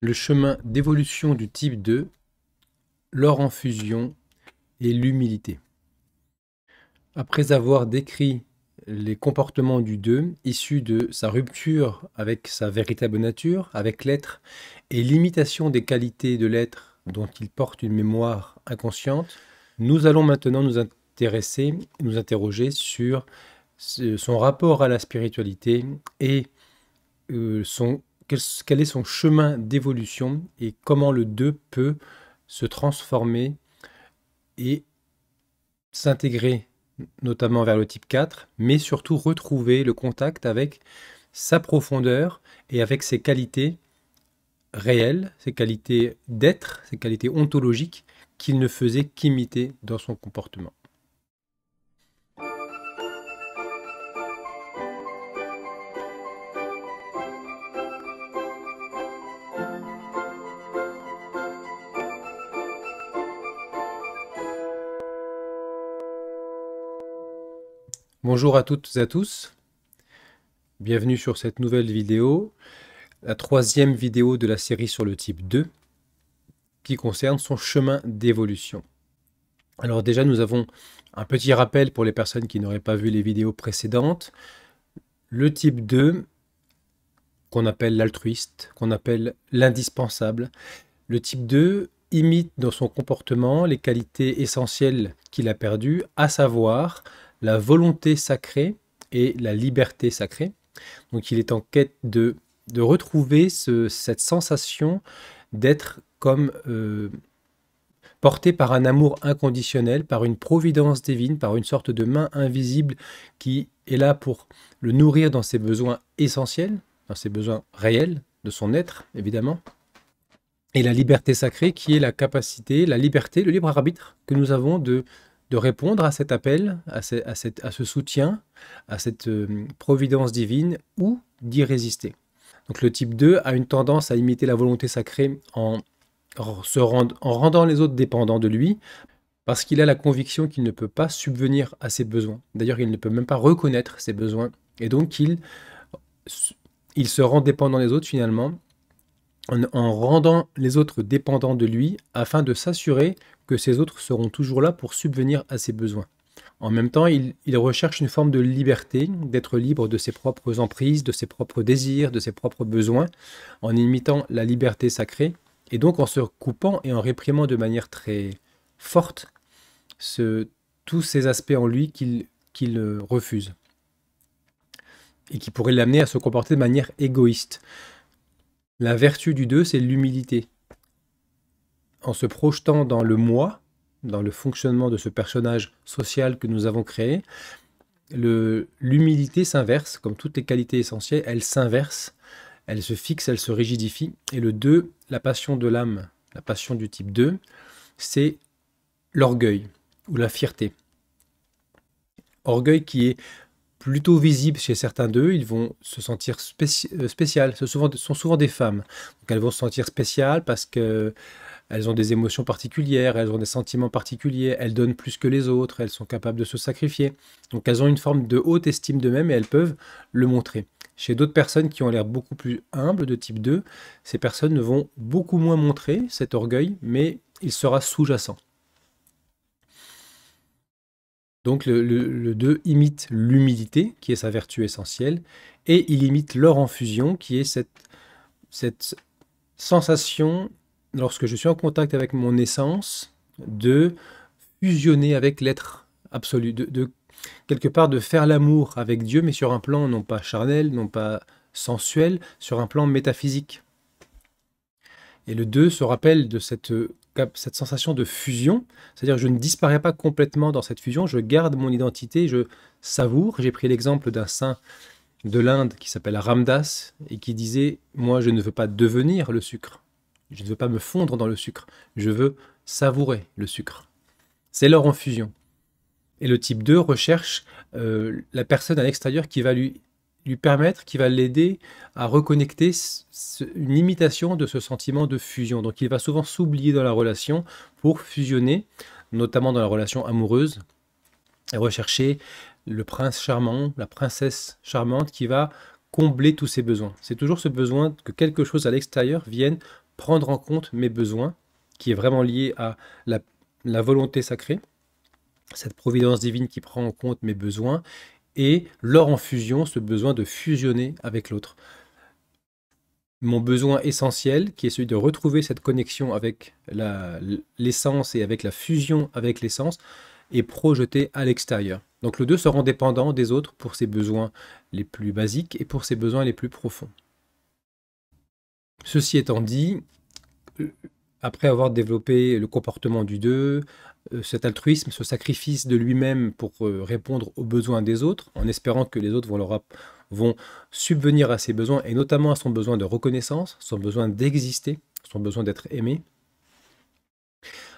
le chemin d'évolution du type 2, l'or en fusion et l'humilité. Après avoir décrit les comportements du 2 issus de sa rupture avec sa véritable nature, avec l'être, et l'imitation des qualités de l'être dont il porte une mémoire inconsciente, nous allons maintenant nous intéresser, nous interroger sur son rapport à la spiritualité et euh, son quel, est son chemin d'évolution et comment le 2 peut se transformer et s'intégrer notamment vers le type 4, mais surtout retrouver le contact avec sa profondeur et avec ses qualités réelles, ses qualités d'être, ses qualités ontologiques qu'il ne faisait qu'imiter dans son comportement. Bonjour à toutes et à tous, bienvenue sur cette nouvelle vidéo, la troisième vidéo de la série sur le type 2, qui concerne son chemin d'évolution. Alors déjà nous avons un petit rappel pour les personnes qui n'auraient pas vu les vidéos précédentes. Le type 2, qu'on appelle l'altruiste, qu'on appelle l'indispensable, le type 2 imite dans son comportement les qualités essentielles qu'il a perdues, à savoir la volonté sacrée et la liberté sacrée. Donc il est en quête de, de retrouver cette sensation d'être comme euh, porté par un amour inconditionnel, par une providence divine, par une sorte de main invisible qui est là pour le nourrir dans ses besoins essentiels, dans ses besoins réels de son être, évidemment. Et la liberté sacrée qui est la capacité, la liberté, le libre arbitre que nous avons de de répondre à cet appel, à, ce, soutien, à cette euh, providence divine, ou d'y résister. Donc le type 2 a une tendance à imiter la volonté sacrée en, se rendant les autres dépendants de lui, parce qu'il a la conviction qu'il ne peut pas subvenir à ses besoins. D'ailleurs, il ne peut même pas reconnaître ses besoins, et donc il se rend dépendant des autres finalement, en, rendant les autres dépendants de lui afin de s'assurer que ces autres seront toujours là pour subvenir à ses besoins. En même temps, il, recherche une forme de liberté, d'être libre de ses propres emprises, de ses propres désirs, de ses propres besoins, en imitant la liberté sacrée, et donc en se coupant et en réprimant de manière très forte ce, tous ces aspects en lui qu'il euh, refuse, et qui pourraient l'amener à se comporter de manière égoïste. La vertu du 2, c'est l'humilité. En se projetant dans le moi, dans le fonctionnement de ce personnage social que nous avons créé, l'humilité s'inverse, comme toutes les qualités essentielles, elle s'inverse, elle se fixe, elle se rigidifie. Et le 2, la passion de l'âme, la passion du type 2, c'est l'orgueil ou la fierté. Orgueil qui est plutôt visibles chez certains d'eux. Ils vont se sentir spécial. Euh, spéciales. Ce souvent, sont souvent des femmes. Donc elles vont se sentir spéciales parce que elles ont des émotions particulières, elles ont des sentiments particuliers, elles donnent plus que les autres, elles sont capables de se sacrifier. Donc elles ont une forme de haute estime d'eux-mêmes et elles peuvent le montrer. Chez d'autres personnes qui ont l'air beaucoup plus humbles, de type 2, ces personnes vont beaucoup moins montrer cet orgueil, mais il sera sous-jacent. Donc le, 2 imite l'humilité qui est sa vertu essentielle, et il imite l'or en fusion, qui est cette, cette sensation, lorsque je suis en contact avec mon essence, de fusionner avec l'être absolu, de, quelque part de faire l'amour avec Dieu, mais sur un plan non pas charnel, non pas sensuel, sur un plan métaphysique. Et le 2 se rappelle de cette cette sensation de fusion, c'est-à-dire je ne disparais pas complètement dans cette fusion, je garde mon identité, je savoure. J'ai pris l'exemple d'un saint de l'Inde qui s'appelle Ramdas et qui disait Moi, je ne veux pas devenir le sucre, je ne veux pas me fondre dans le sucre, je veux savourer le sucre. C'est l'or en fusion. Et le type 2 recherche euh, la personne à l'extérieur qui va lui lui permettre, qui va l'aider à reconnecter une imitation de ce sentiment de fusion. Donc il va souvent s'oublier dans la relation pour fusionner, notamment dans la relation amoureuse, et rechercher le prince charmant, la princesse charmante qui va combler tous ses besoins. C'est toujours ce besoin que quelque chose à l'extérieur vienne prendre en compte mes besoins, qui est vraiment lié à la, la volonté sacrée cette providence divine qui prend en compte mes besoins et leur en fusion, ce besoin de fusionner avec l'autre. Mon besoin essentiel, qui est celui de retrouver cette connexion avec l'essence et avec la fusion avec l'essence, est projeté à l'extérieur. Donc le deux sera indépendant des autres pour ses besoins les plus basiques et pour ses besoins les plus profonds. Ceci étant dit, euh, après avoir développé le comportement du 2, euh, cet altruisme, ce sacrifice de lui-même pour euh, répondre aux besoins des autres, en espérant que les autres vont, vont subvenir à ses besoins, et notamment à son besoin de reconnaissance, son besoin d'exister, son besoin d'être aimé.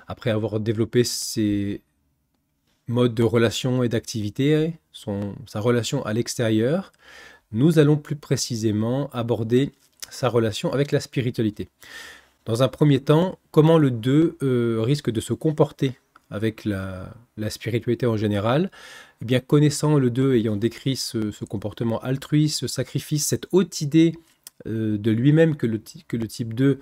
Après avoir développé ses modes de relation et d'activité, sa relation à l'extérieur, nous allons plus précisément aborder sa relation avec la spiritualité. Dans un premier temps, comment le 2 euh, risque de se comporter avec la, spiritualité en général, eh bien connaissant le 2, ayant décrit ce, comportement altruiste, ce sacrifice, cette haute idée euh, de lui-même que le, que le type 2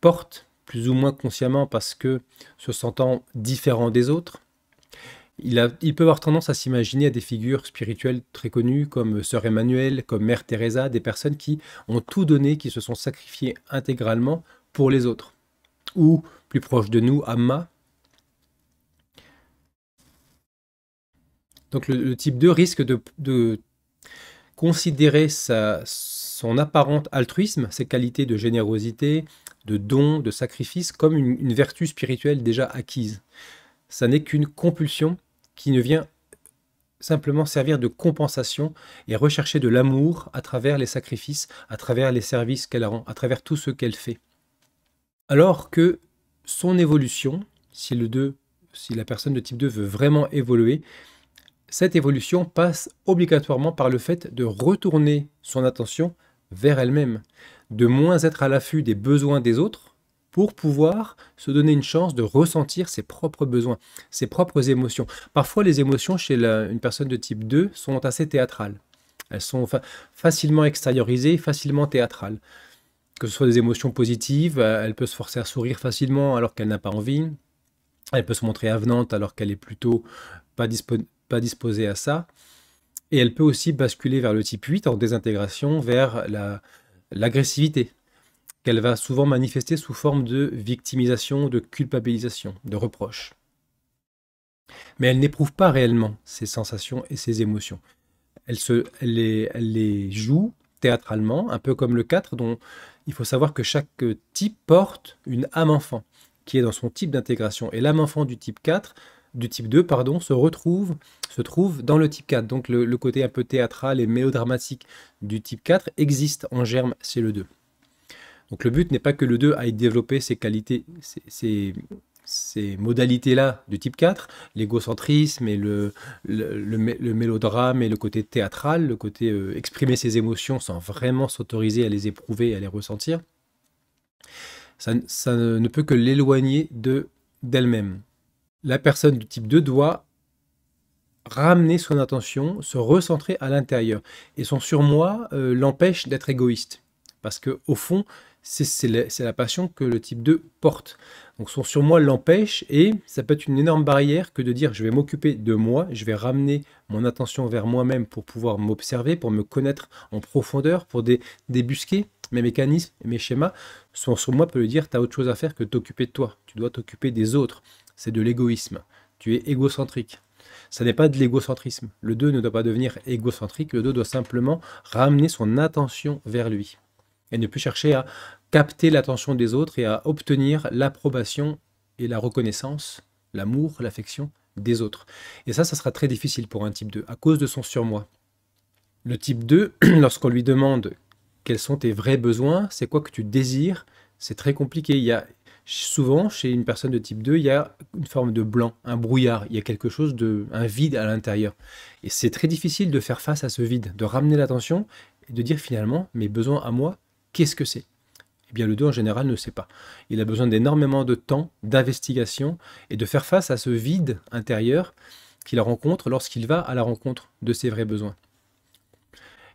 porte, plus ou moins consciemment parce que se sentant différent des autres, il, il, peut avoir tendance à s'imaginer à des figures spirituelles très connues comme Sœur Emmanuel, comme Mère Teresa, des personnes qui ont tout donné, qui se sont sacrifiées intégralement pour les autres. Ou, plus proche de nous, Amma, Donc le, type 2 risque de, considérer son apparent altruisme, ses qualités de générosité, de don, de sacrifice, comme une, vertu spirituelle déjà acquise. Ça n'est qu'une compulsion qui ne vient simplement servir de compensation et rechercher de l'amour à travers les sacrifices, à travers les services qu'elle rend, à travers tout ce qu'elle fait. Alors que son évolution, si, le si la personne de type 2 veut vraiment évoluer, cette évolution passe obligatoirement par le fait de retourner son attention vers elle-même, de moins être à l'affût des besoins des autres pour pouvoir se donner une chance de ressentir ses propres besoins, ses propres émotions. Parfois, les émotions chez une personne de type 2 sont assez théâtrales. Elles sont facilement extériorisées, facilement théâtrales. Que ce soit des émotions positives, euh, elle peut se forcer à sourire facilement alors qu'elle n'a pas envie. Elle peut se montrer avenante alors qu'elle est plutôt pas, disponible pas disposée à ça. Et elle peut aussi basculer vers le type 8 en désintégration, vers l'agressivité, qu'elle va souvent manifester sous forme de victimisation, de culpabilisation, de reproche. Mais elle n'éprouve pas réellement ses sensations et ses émotions. Elle, se, les, les joue théâtralement, un peu comme le 4, dont il faut savoir que chaque type porte une âme enfant, qui est dans son type d'intégration. Et l'âme enfant du type 4 du type 2 pardon, se retrouve se trouve dans le type 4. Donc le, côté un peu théâtral et mélodramatique du type 4 existe en germe c'est le 2. Donc le but n'est pas que le 2 aille développer ses qualités, ces modalités-là du type 4, l'égocentrisme et le, mélodrame et le côté théâtral, le côté euh, exprimer ses émotions sans vraiment s'autoriser à les éprouver et à les ressentir, ça, ça ne peut que l'éloigner d'elle-même la personne du type 2 doit ramener son attention, se recentrer à l'intérieur. Et son surmoi euh, l'empêche d'être égoïste. Parce que au fond, c'est la, passion que le type 2 porte. Donc son surmoi l'empêche et ça peut être une énorme barrière que de dire je vais m'occuper de moi, je vais ramener mon attention vers moi-même pour pouvoir m'observer, pour me connaître en profondeur, pour débusquer mes mécanismes, et mes schémas. Son surmoi peut lui dire tu as autre chose à faire que t'occuper de toi, tu dois t'occuper des autres c'est de l'égoïsme. Tu es égocentrique. Ça n'est pas de l'égocentrisme. Le 2 ne doit pas devenir égocentrique, le 2 doit simplement ramener son attention vers lui et ne plus chercher à capter l'attention des autres et à obtenir l'approbation et la reconnaissance, l'amour, l'affection des autres. Et ça, ça sera très difficile pour un type 2 à cause de son surmoi. Le type 2, lorsqu'on lui demande quels sont tes vrais besoins, c'est quoi que tu désires, c'est très compliqué. Il y a, souvent chez une personne de type 2, il y a une forme de blanc, un brouillard, il y a quelque chose de un vide à l'intérieur. Et c'est très difficile de faire face à ce vide, de ramener l'attention et de dire finalement mes besoins à moi, qu'est-ce que c'est eh bien, le 2 en général ne sait pas. Il a besoin d'énormément de temps, d'investigation et de faire face à ce vide intérieur qu'il rencontre lorsqu'il va à la rencontre de ses vrais besoins.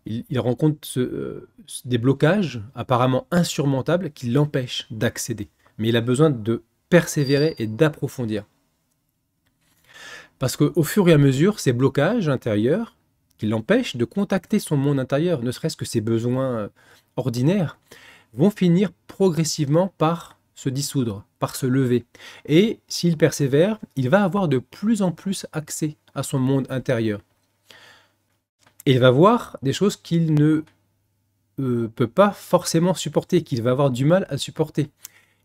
Il, rencontre euh, des blocages apparemment insurmontables qui l'empêchent d'accéder mais il a besoin de persévérer et d'approfondir. Parce qu'au fur et à mesure, ces blocages intérieurs qui l'empêchent de contacter son monde intérieur, ne serait-ce que ses besoins euh, ordinaires, vont finir progressivement par se dissoudre, par se lever. Et s'il persévère, il va avoir de plus en plus accès à son monde intérieur. Et il va voir des choses qu'il ne euh, peut pas forcément supporter, qu'il va avoir du mal à supporter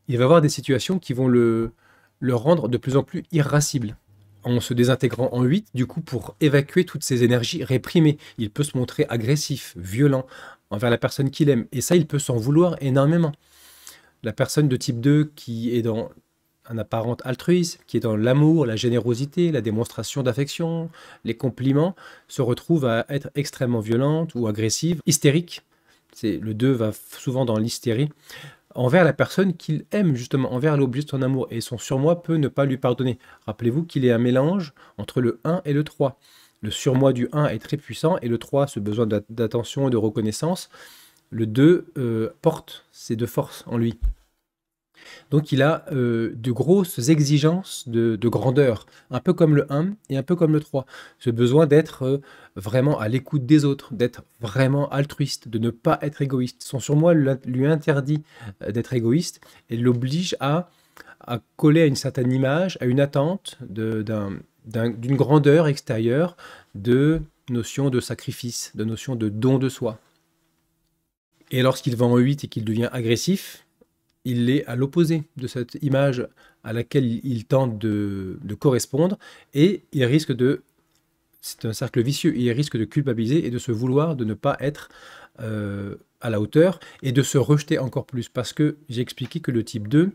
il va avoir des situations qui vont le, le rendre de plus en plus irascible en se désintégrant en 8, du coup, pour évacuer toutes ses énergies réprimées. Il peut se montrer agressif, violent envers la personne qu'il aime. Et ça, il peut s'en vouloir énormément. La personne de type 2 qui est dans un apparent altruisme, qui est dans l'amour, la générosité, la démonstration d'affection, les compliments, se retrouve à être extrêmement violente ou agressive, hystérique. C'est, le 2 va souvent dans l'hystérie envers la personne qu'il aime, justement, envers l'objet de son amour. Et son surmoi peut ne pas lui pardonner. Rappelez-vous qu'il est un mélange entre le 1 et le 3. Le surmoi du 1 est très puissant et le 3, ce besoin d'attention et de reconnaissance, le 2 euh, porte ces deux forces en lui. Donc il a euh, de grosses exigences de, grandeur, un peu comme le 1 et un peu comme le 3. Ce besoin d'être euh, vraiment à l'écoute des autres, d'être vraiment altruiste, de ne pas être égoïste. Son surmoi lui interdit euh, d'être égoïste et l'oblige à, à coller à une certaine image, à une attente d'une grandeur extérieure de notion de sacrifice, de notion de don de soi. Et lorsqu'il va en 8 et qu'il devient agressif, il est à l'opposé de cette image à laquelle il tente de, correspondre, et il risque de... C'est un cercle vicieux, il risque de culpabiliser et de se vouloir de ne pas être euh, à la hauteur et de se rejeter encore plus, parce que j'ai expliqué que le type 2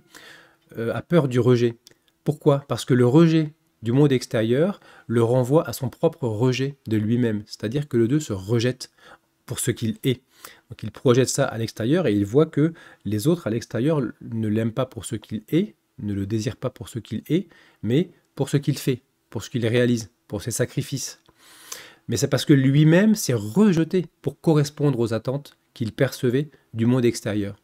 euh, a peur du rejet. Pourquoi Parce que le rejet du monde extérieur le renvoie à son propre rejet de lui-même, c'est-à-dire que le 2 se rejette pour ce qu'il est. Donc il projette ça à l'extérieur et il voit que les autres à l'extérieur ne l'aiment pas pour ce qu'il est, ne le désirent pas pour ce qu'il est, mais pour ce qu'il fait, pour ce qu'il réalise, pour ses sacrifices. Mais c'est parce que lui-même s'est rejeté pour correspondre aux attentes qu'il percevait du monde extérieur.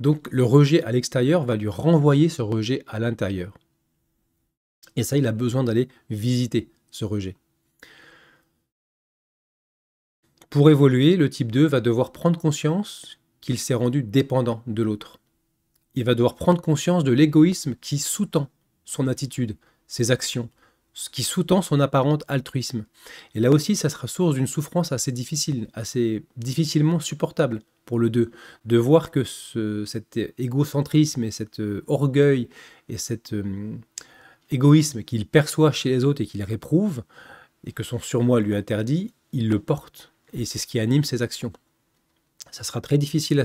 Donc le rejet à l'extérieur va lui renvoyer ce rejet à l'intérieur. Et ça, il a besoin d'aller visiter ce rejet. Pour évoluer, le type 2 va devoir prendre conscience qu'il s'est rendu dépendant de l'autre. Il va devoir prendre conscience de l'égoïsme qui sous-tend son attitude, ses actions, ce qui sous-tend son apparent altruisme. Et là aussi, ça sera source d'une souffrance assez difficile, assez difficilement supportable pour le 2, de voir que ce, cet égocentrisme et cet euh, orgueil et cet euh, égoïsme qu'il perçoit chez les autres et qu'il réprouve, et que son surmoi lui interdit, il le porte et c'est ce qui anime ses actions. Ça sera très difficile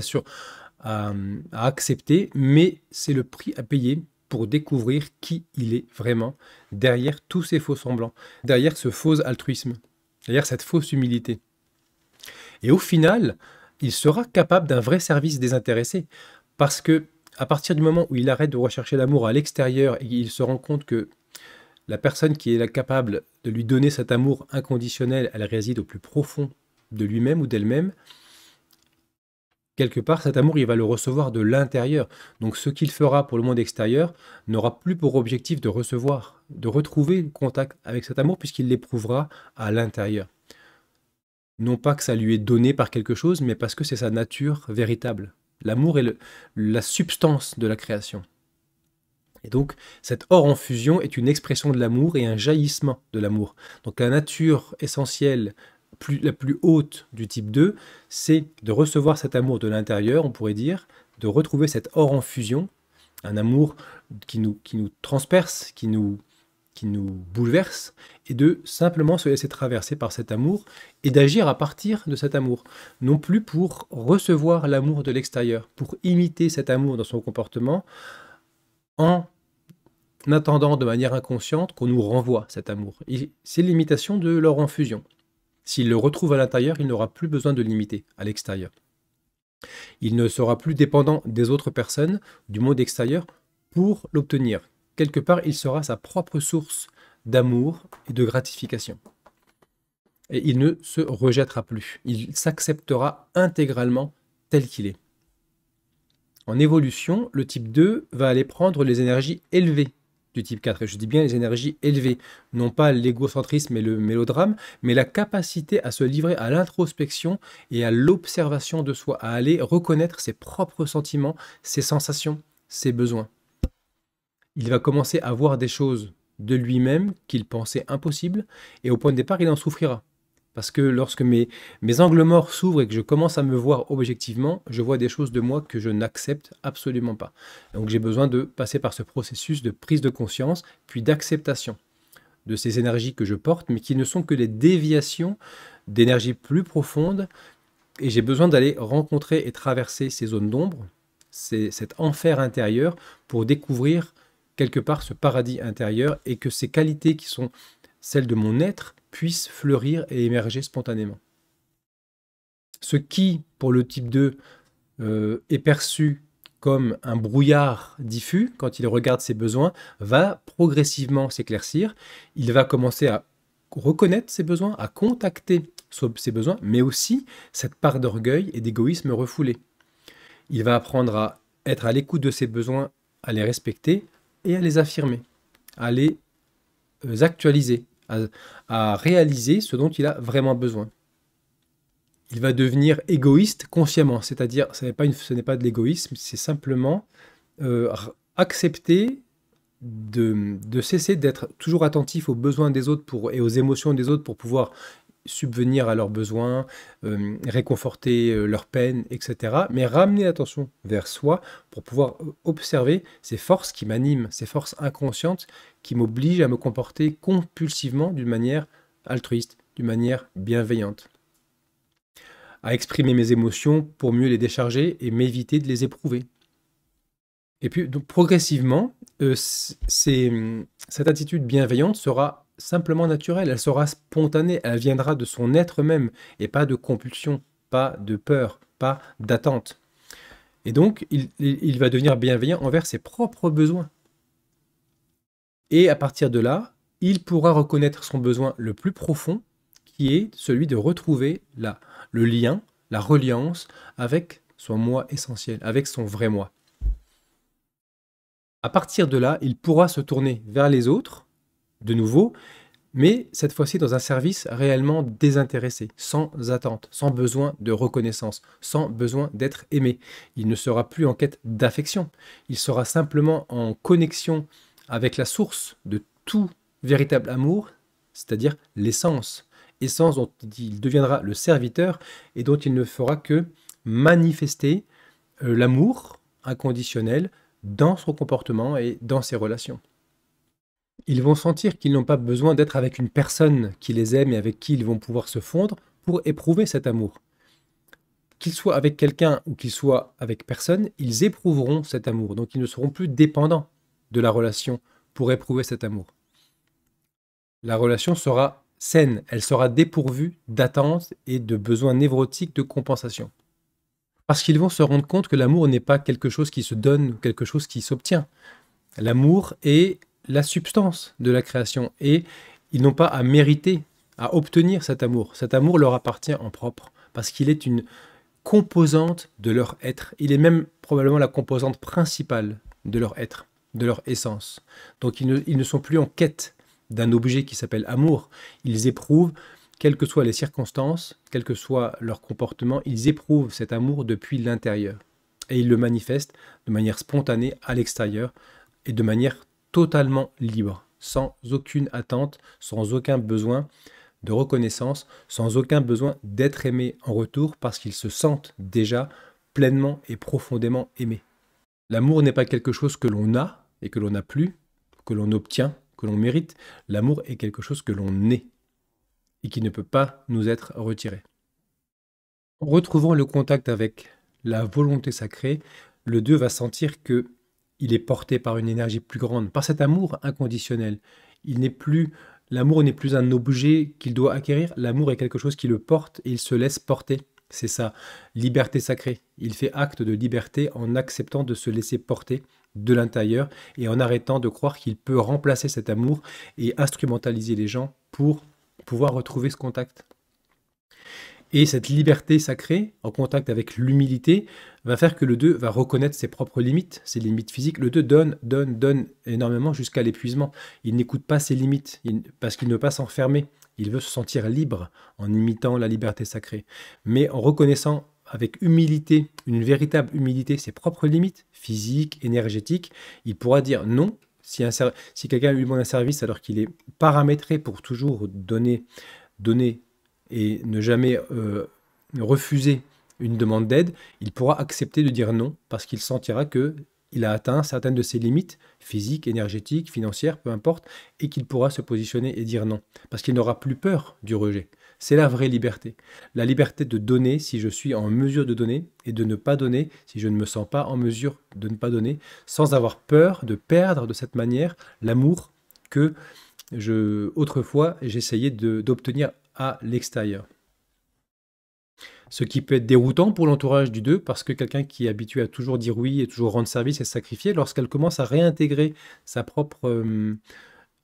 à, accepter, mais c'est le prix à payer pour découvrir qui il est vraiment derrière tous ces faux semblants, derrière ce faux altruisme, derrière cette fausse humilité. Et au final, il sera capable d'un vrai service désintéressé parce que à partir du moment où il arrête de rechercher l'amour à l'extérieur et il se rend compte que la personne qui est capable de lui donner cet amour inconditionnel, elle réside au plus profond de lui-même ou d'elle-même, quelque part, cet amour, il va le recevoir de l'intérieur. Donc ce qu'il fera pour le monde extérieur n'aura plus pour objectif de recevoir, de retrouver contact avec cet amour, puisqu'il l'éprouvera à l'intérieur. Non pas que ça lui est donné par quelque chose, mais parce que c'est sa nature véritable. L'amour est la substance de la création. Et donc, cette or en fusion est une expression de l'amour et un jaillissement de l'amour. Donc, la nature essentielle la plus haute du type 2, c'est de recevoir cet amour de l'intérieur, on pourrait dire, de retrouver cet or en fusion, un amour qui nous, qui transperce, qui nous, bouleverse, et de simplement se laisser traverser par cet amour et d'agir à partir de cet amour, non plus pour recevoir l'amour de l'extérieur, pour imiter cet amour dans son comportement en attendant de manière inconsciente qu'on nous renvoie cet amour. C'est l'imitation de l'or en fusion. S'il le retrouve à l'intérieur, il n'aura plus besoin de l'imiter à l'extérieur. Il ne sera plus dépendant des autres personnes, du monde extérieur, pour l'obtenir. Quelque part, il sera sa propre source d'amour et de gratification. Et il ne se rejettera plus. Il s'acceptera intégralement tel qu'il est. En évolution, le type 2 va aller prendre les énergies élevées type 4. Et je dis bien les énergies élevées, non pas l'égocentrisme et le mélodrame, mais la capacité à se livrer à l'introspection et à l'observation de soi, à aller reconnaître ses propres sentiments, ses sensations, ses besoins. Il va commencer à voir des choses de lui-même qu'il pensait impossible et au point de départ, il en souffrira. Parce que lorsque mes, angles morts s'ouvrent et que je commence à me voir objectivement, je vois des choses de moi que je n'accepte absolument pas. Donc j'ai besoin de passer par ce processus de prise de conscience, puis d'acceptation de ces énergies que je porte, mais qui ne sont que des déviations d'énergies plus profondes. Et j'ai besoin d'aller rencontrer et traverser ces zones d'ombre, cet enfer intérieur, pour découvrir quelque part ce paradis intérieur et que ces qualités qui sont celle de mon être, puisse fleurir et émerger spontanément. Ce qui, pour le type 2, euh, est perçu comme un brouillard diffus quand il regarde ses besoins, va progressivement s'éclaircir. Il va commencer à reconnaître ses besoins, à contacter ses besoins, mais aussi cette part d'orgueil et d'égoïsme refoulé. Il va apprendre à être à l'écoute de ses besoins, à les respecter et à les affirmer, à les euh, actualiser, à, réaliser ce dont il a vraiment besoin. Il va devenir égoïste consciemment, c'est-à-dire ce n'est pas, ce n'est pas de l'égoïsme, c'est simplement euh, accepter de, de, cesser d'être toujours attentif aux besoins des autres pour, et aux émotions des autres pour pouvoir subvenir à leurs besoins, euh, réconforter euh, leurs peines, etc. Mais ramener l'attention vers soi pour pouvoir euh, observer ces forces qui m'animent, ces forces inconscientes qui m'obligent à me comporter compulsivement d'une manière altruiste, d'une manière bienveillante. À exprimer mes émotions pour mieux les décharger et m'éviter de les éprouver. Et puis, progressivement, hum, cette attitude bienveillante sera simplement naturelle, elle sera spontanée, elle viendra de son être même, et pas de compulsion, pas de peur, pas d'attente. Et donc, il, va devenir bienveillant envers ses propres besoins. Et à partir de là, il pourra reconnaître son besoin le plus profond, qui est celui de retrouver le lien, la reliance avec son moi essentiel, avec son vrai moi. À partir de là, il pourra se tourner vers les autres de nouveau, mais cette fois-ci dans un service réellement désintéressé, sans attente, sans besoin de reconnaissance, sans besoin d'être aimé. Il ne sera plus en quête d'affection, il sera simplement en connexion avec la source de tout véritable amour, c'est-à-dire l'essence, essence dont il deviendra le serviteur et dont il ne fera que manifester euh, l'amour inconditionnel dans son comportement et dans ses relations ils vont sentir qu'ils n'ont pas besoin d'être avec une personne qui les aime et avec qui ils vont pouvoir se fondre pour éprouver cet amour. Qu'ils soient avec quelqu'un ou qu'ils soient avec personne, ils éprouveront cet amour. Donc ils ne seront plus dépendants de la relation pour éprouver cet amour. La relation sera saine, elle sera dépourvue d'attentes et de besoins névrotiques de compensation. Parce qu'ils vont se rendre compte que l'amour n'est pas quelque chose qui se donne ou quelque chose qui s'obtient. L'amour est la substance de la création et ils n'ont pas à mériter, à obtenir cet amour. Cet amour leur appartient en propre parce qu'il est une composante de leur être. Il est même probablement la composante principale de leur être, de leur essence. Donc ils ne, sont plus en quête d'un objet qui s'appelle amour. Ils éprouvent, quelles que soient les circonstances, quel que soit leur comportement, ils éprouvent cet amour depuis l'intérieur. Et ils le manifestent de manière spontanée à l'extérieur et de manière totalement libre, sans aucune attente, sans aucun besoin de reconnaissance, sans aucun besoin d'être aimé en retour parce qu'ils se sentent déjà pleinement et profondément aimés. L'amour n'est pas quelque chose que l'on a et que l'on n'a plus, que l'on obtient, que l'on mérite. L'amour est quelque chose que l'on est et qui ne peut pas nous être retiré. En retrouvant le contact avec la volonté sacrée, le Dieu va sentir que il est porté par une énergie plus grande, par cet amour inconditionnel. Il n'est plus l'amour n'est plus un objet qu'il doit acquérir, l'amour est quelque chose qui le porte et il se laisse porter. C'est ça, liberté sacrée. Il fait acte de liberté en acceptant de se laisser porter de l'intérieur et en arrêtant de croire qu'il peut remplacer cet amour et instrumentaliser les gens pour pouvoir retrouver ce contact. Et cette liberté sacrée, en contact avec l'humilité, va faire que le 2 va reconnaître ses propres limites, ses limites physiques. Le 2 donne, donne, donne énormément jusqu'à l'épuisement. Il n'écoute pas ses limites parce qu'il ne veut pas s'enfermer. Il veut se sentir libre en imitant la liberté sacrée. Mais en reconnaissant avec humilité, une véritable humilité, ses propres limites physiques, énergétiques, il pourra dire non. Si, si quelqu'un lui demande un service alors qu'il est paramétré pour toujours donner, donner et ne jamais euh, refuser une demande d'aide, il pourra accepter de dire non parce qu'il sentira que il a atteint certaines de ses limites physiques, énergétiques, financières, peu importe, et qu'il pourra se positionner et dire non parce qu'il n'aura plus peur du rejet. C'est la vraie liberté. La liberté de donner si je suis en mesure de donner et de ne pas donner si je ne me sens pas en mesure de ne pas donner, sans avoir peur de perdre de cette manière l'amour que autrefois j'essayais d'obtenir à l'extérieur. Ce qui peut être déroutant pour l'entourage du 2 parce que quelqu'un qui est habitué à toujours dire oui et toujours rendre service et sacrifier, lorsqu'elle commence à réintégrer sa propre euh,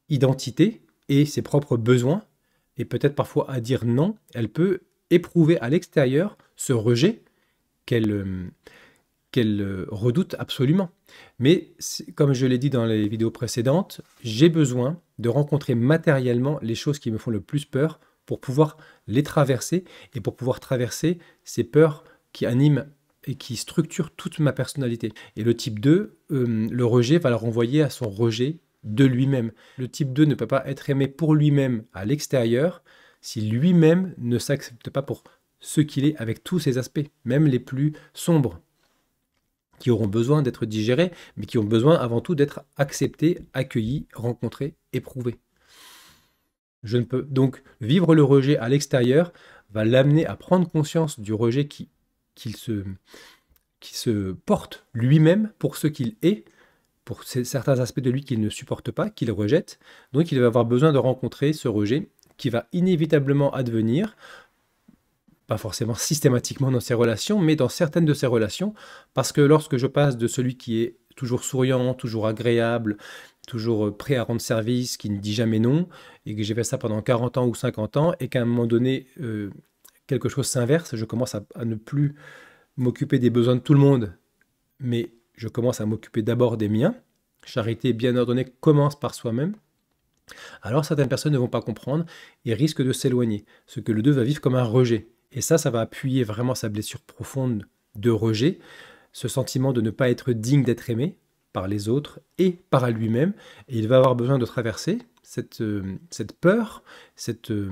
identité et ses propres besoins, et peut-être parfois à dire non, elle peut éprouver à l'extérieur ce rejet qu'elle euh, qu'elle euh, redoute absolument. Mais comme je l'ai dit dans les vidéos précédentes, j'ai besoin de rencontrer matériellement les choses qui me font le plus peur pour pouvoir les traverser et pour pouvoir traverser ces peurs qui animent et qui structurent toute ma personnalité. Et le type 2, euh, le rejet va le renvoyer à son rejet de lui-même. Le type 2 ne peut pas être aimé pour lui-même à l'extérieur si lui-même ne s'accepte pas pour ce qu'il est avec tous ses aspects, même les plus sombres, qui auront besoin d'être digérés, mais qui ont besoin avant tout d'être acceptés, accueillis, rencontrés, éprouvés ne peux donc vivre le rejet à l'extérieur va l'amener à prendre conscience du rejet qu'il se, qui se porte lui-même pour ce qu'il est, pour certains aspects de lui qu'il ne supporte pas, qu'il rejette. Donc il va avoir besoin de rencontrer ce rejet qui va inévitablement advenir, pas forcément systématiquement dans ses relations, mais dans certaines de ses relations, parce que lorsque je passe de celui qui est toujours souriant, toujours agréable, toujours euh, prêt à rendre service, qui ne dit jamais non, et que j'ai fait ça pendant 40 ans ou 50 ans, et qu'à un moment donné, euh, quelque chose s'inverse, je commence à, à ne plus m'occuper des besoins de tout le monde, mais je commence à m'occuper d'abord des miens. Charité bien ordonnée commence par soi-même. Alors certaines personnes ne vont pas comprendre et risquent de s'éloigner, ce que le 2 va vivre comme un rejet. Et ça, ça va appuyer vraiment sa blessure profonde de rejet, ce sentiment de ne pas être digne d'être aimé, par les autres et par lui-même, et il va avoir besoin de traverser cette, euh, cette peur, cette, euh,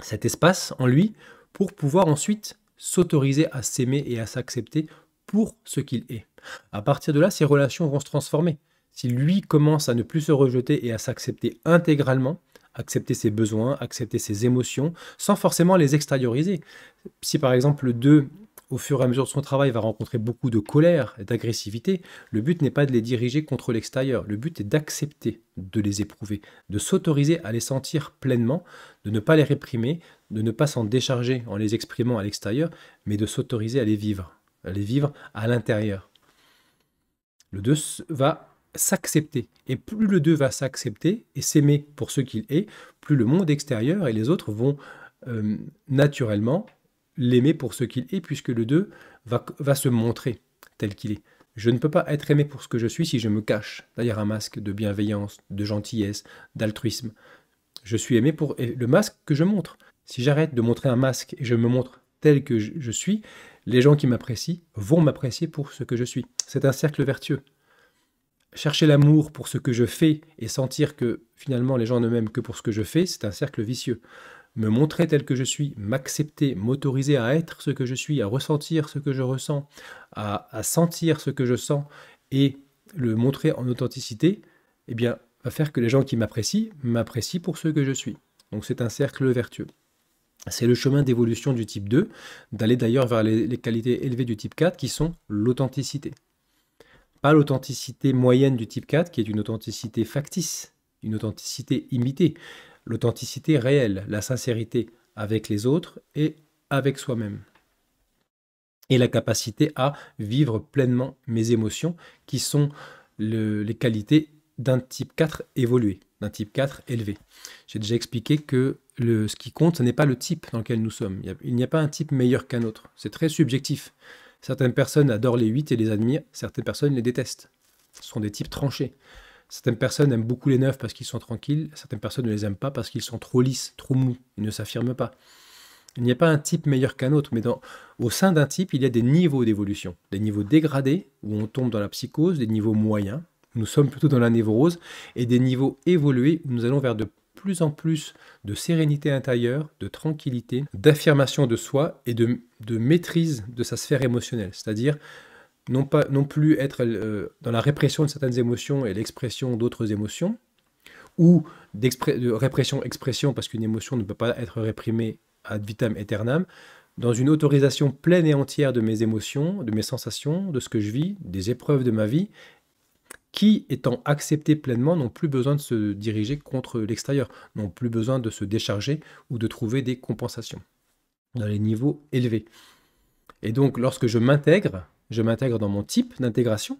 cet espace en lui, pour pouvoir ensuite s'autoriser à s'aimer et à s'accepter pour ce qu'il est. À partir de là, ses relations vont se transformer. Si lui commence à ne plus se rejeter et à s'accepter intégralement, accepter ses besoins, accepter ses émotions, sans forcément les extérioriser. Si par exemple deux au fur et à mesure de son travail, va rencontrer beaucoup de colère et d'agressivité, le but n'est pas de les diriger contre l'extérieur, le but est d'accepter de les éprouver, de s'autoriser à les sentir pleinement, de ne pas les réprimer, de ne pas s'en décharger en les exprimant à l'extérieur, mais de s'autoriser à les vivre, à les vivre à l'intérieur. Le 2 va s'accepter. Et plus le 2 va s'accepter et s'aimer pour ce qu'il est, plus le monde extérieur et les autres vont euh, naturellement l'aimer pour ce qu'il est, puisque le 2 va, va se montrer tel qu'il est. Je ne peux pas être aimé pour ce que je suis si je me cache derrière un masque de bienveillance, de gentillesse, d'altruisme. Je suis aimé pour le masque que je montre. Si j'arrête de montrer un masque et je me montre tel que je suis, les gens qui m'apprécient vont m'apprécier pour ce que je suis. C'est un cercle vertueux. Chercher l'amour pour ce que je fais et sentir que finalement les gens ne m'aiment que pour ce que je fais, c'est un cercle vicieux me montrer tel que je suis, m'accepter, m'autoriser à être ce que je suis, à ressentir ce que je ressens, à, sentir ce que je sens et le montrer en authenticité, eh bien, va faire que les gens qui m'apprécient m'apprécient pour ce que je suis. Donc c'est un cercle vertueux. C'est le chemin d'évolution du type 2, d'aller d'ailleurs vers les, les, qualités élevées du type 4 qui sont l'authenticité. Pas l'authenticité moyenne du type 4 qui est une authenticité factice, une authenticité imitée, l'authenticité réelle, la sincérité avec les autres et avec soi-même. Et la capacité à vivre pleinement mes émotions, qui sont les qualités d'un type 4 évolué, d'un type 4 élevé. J'ai déjà expliqué que le, ce qui compte, ce n'est pas le type dans lequel nous sommes. Il n'y a, a, pas un type meilleur qu'un autre. C'est très subjectif. Certaines personnes adorent les 8 et les admirent, certaines personnes les détestent. Ce sont des types tranchés. Certaines personnes aiment beaucoup les neufs parce qu'ils sont tranquilles, certaines personnes ne les aiment pas parce qu'ils sont trop lisses, trop mous, ils ne s'affirment pas. Il n'y a pas un type meilleur qu'un autre, mais au sein d'un type, il y a des niveaux d'évolution. Des niveaux dégradés, où on tombe dans la psychose, des niveaux moyens, où nous sommes plutôt dans la névrose, et des niveaux évolués, où nous allons vers de plus en plus de sérénité intérieure, de tranquillité, d'affirmation de soi et de maîtrise de sa sphère émotionnelle. C'est-à-dire, non, pas, non plus être euh, dans la répression de certaines émotions et l'expression d'autres émotions, ou de répression-expression, parce qu'une émotion ne peut pas être réprimée ad vitam aeternam, dans une autorisation pleine et entière de mes émotions, de mes sensations, de ce que je vis, des épreuves de ma vie, qui, étant acceptées pleinement, n'ont plus besoin de se diriger contre l'extérieur, n'ont plus besoin de se décharger ou de trouver des compensations dans les niveaux élevés. Et donc, lorsque je m'intègre, je m'intègre dans mon type d'intégration.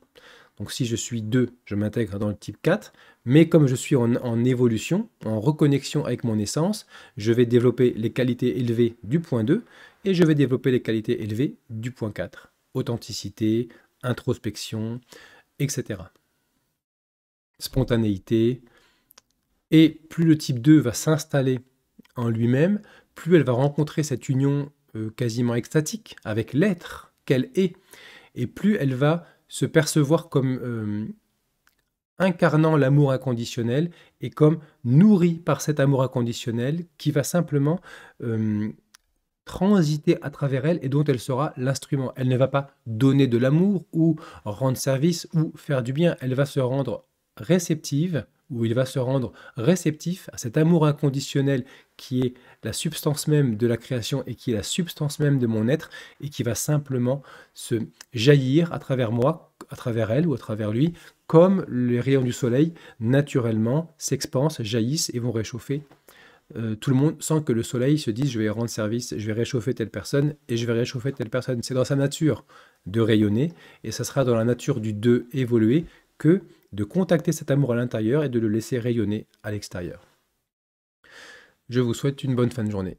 Donc si je suis 2, je m'intègre dans le type 4, mais comme je suis en, évolution, en reconnexion avec mon essence, je vais développer les qualités élevées du point 2 et je vais développer les qualités élevées du point 4. Authenticité, introspection, etc. Spontanéité. Et plus le type 2 va s'installer en lui-même, plus elle va rencontrer cette union euh, quasiment extatique avec l'être qu'elle est et plus elle va se percevoir comme euh, incarnant l'amour inconditionnel et comme nourrie par cet amour inconditionnel qui va simplement euh, transiter à travers elle et dont elle sera l'instrument. Elle ne va pas donner de l'amour ou rendre service ou faire du bien, elle va se rendre réceptive où il va se rendre réceptif à cet amour inconditionnel qui est la substance même de la création et qui est la substance même de mon être et qui va simplement se jaillir à travers moi, à travers elle ou à travers lui, comme les rayons du soleil naturellement s'expansent, jaillissent et vont réchauffer euh, tout le monde sans que le soleil se dise je vais rendre service, je vais réchauffer telle personne et je vais réchauffer telle personne. C'est dans sa nature de rayonner et ça sera dans la nature du deux évoluer de contacter cet amour à l'intérieur et de le laisser rayonner à l'extérieur. Je vous souhaite une bonne fin de journée.